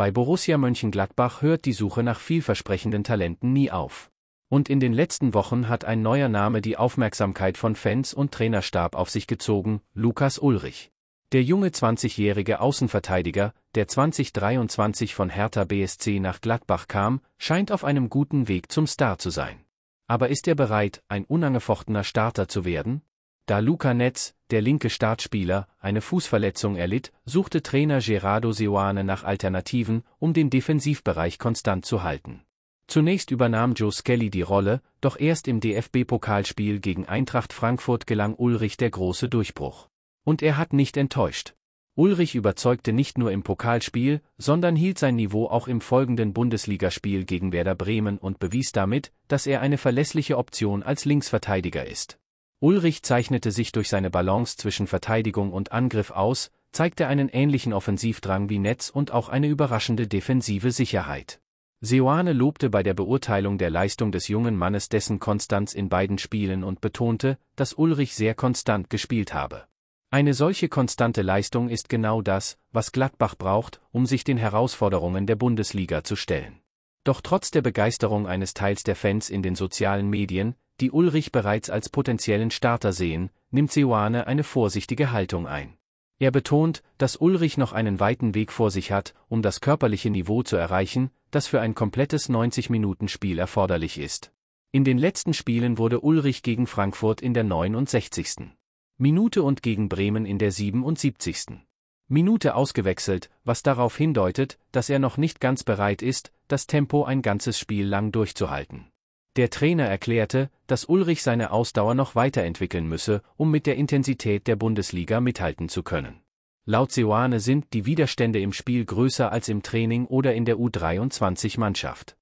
Bei Borussia Mönchengladbach hört die Suche nach vielversprechenden Talenten nie auf. Und in den letzten Wochen hat ein neuer Name die Aufmerksamkeit von Fans und Trainerstab auf sich gezogen, Lukas Ulrich. Der junge 20-jährige Außenverteidiger, der 2023 von Hertha BSC nach Gladbach kam, scheint auf einem guten Weg zum Star zu sein. Aber ist er bereit, ein unangefochtener Starter zu werden? Da Luca Netz, der linke Startspieler, eine Fußverletzung erlitt, suchte Trainer Gerardo Seoane nach Alternativen, um den Defensivbereich konstant zu halten. Zunächst übernahm Joe Skelly die Rolle, doch erst im DFB-Pokalspiel gegen Eintracht Frankfurt gelang Ulrich der große Durchbruch. Und er hat nicht enttäuscht. Ulrich überzeugte nicht nur im Pokalspiel, sondern hielt sein Niveau auch im folgenden Bundesligaspiel gegen Werder Bremen und bewies damit, dass er eine verlässliche Option als Linksverteidiger ist. Ulrich zeichnete sich durch seine Balance zwischen Verteidigung und Angriff aus, zeigte einen ähnlichen Offensivdrang wie Netz und auch eine überraschende defensive Sicherheit. Seoane lobte bei der Beurteilung der Leistung des jungen Mannes dessen Konstanz in beiden Spielen und betonte, dass Ulrich sehr konstant gespielt habe. Eine solche konstante Leistung ist genau das, was Gladbach braucht, um sich den Herausforderungen der Bundesliga zu stellen. Doch trotz der Begeisterung eines Teils der Fans in den sozialen Medien, die Ulrich bereits als potenziellen Starter sehen, nimmt Seoane eine vorsichtige Haltung ein. Er betont, dass Ulrich noch einen weiten Weg vor sich hat, um das körperliche Niveau zu erreichen, das für ein komplettes 90-Minuten-Spiel erforderlich ist. In den letzten Spielen wurde Ulrich gegen Frankfurt in der 69. Minute und gegen Bremen in der 77. Minute ausgewechselt, was darauf hindeutet, dass er noch nicht ganz bereit ist, das Tempo ein ganzes Spiel lang durchzuhalten. Der Trainer erklärte, dass Ulrich seine Ausdauer noch weiterentwickeln müsse, um mit der Intensität der Bundesliga mithalten zu können. Laut Seoane sind die Widerstände im Spiel größer als im Training oder in der U23-Mannschaft.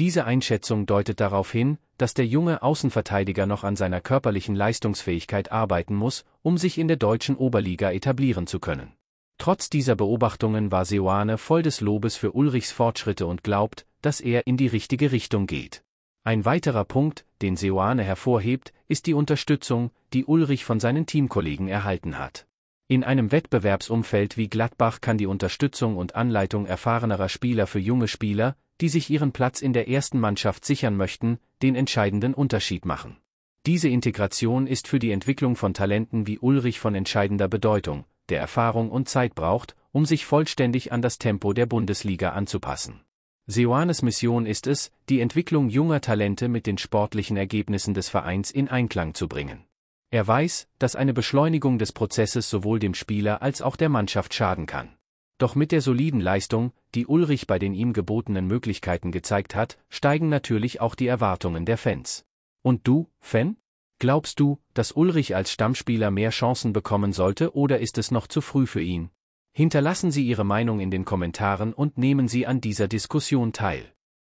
Diese Einschätzung deutet darauf hin, dass der junge Außenverteidiger noch an seiner körperlichen Leistungsfähigkeit arbeiten muss, um sich in der deutschen Oberliga etablieren zu können. Trotz dieser Beobachtungen war Seoane voll des Lobes für Ulrichs Fortschritte und glaubt, dass er in die richtige Richtung geht. Ein weiterer Punkt, den Seoane hervorhebt, ist die Unterstützung, die Ulrich von seinen Teamkollegen erhalten hat. In einem Wettbewerbsumfeld wie Gladbach kann die Unterstützung und Anleitung erfahrenerer Spieler für junge Spieler, die sich ihren Platz in der ersten Mannschaft sichern möchten, den entscheidenden Unterschied machen. Diese Integration ist für die Entwicklung von Talenten wie Ulrich von entscheidender Bedeutung, der Erfahrung und Zeit braucht, um sich vollständig an das Tempo der Bundesliga anzupassen. Seoanes Mission ist es, die Entwicklung junger Talente mit den sportlichen Ergebnissen des Vereins in Einklang zu bringen. Er weiß, dass eine Beschleunigung des Prozesses sowohl dem Spieler als auch der Mannschaft schaden kann. Doch mit der soliden Leistung, die Ulrich bei den ihm gebotenen Möglichkeiten gezeigt hat, steigen natürlich auch die Erwartungen der Fans. Und du, Fan? Glaubst du, dass Ulrich als Stammspieler mehr Chancen bekommen sollte oder ist es noch zu früh für ihn? Hinterlassen Sie Ihre Meinung in den Kommentaren und nehmen Sie an dieser Diskussion teil.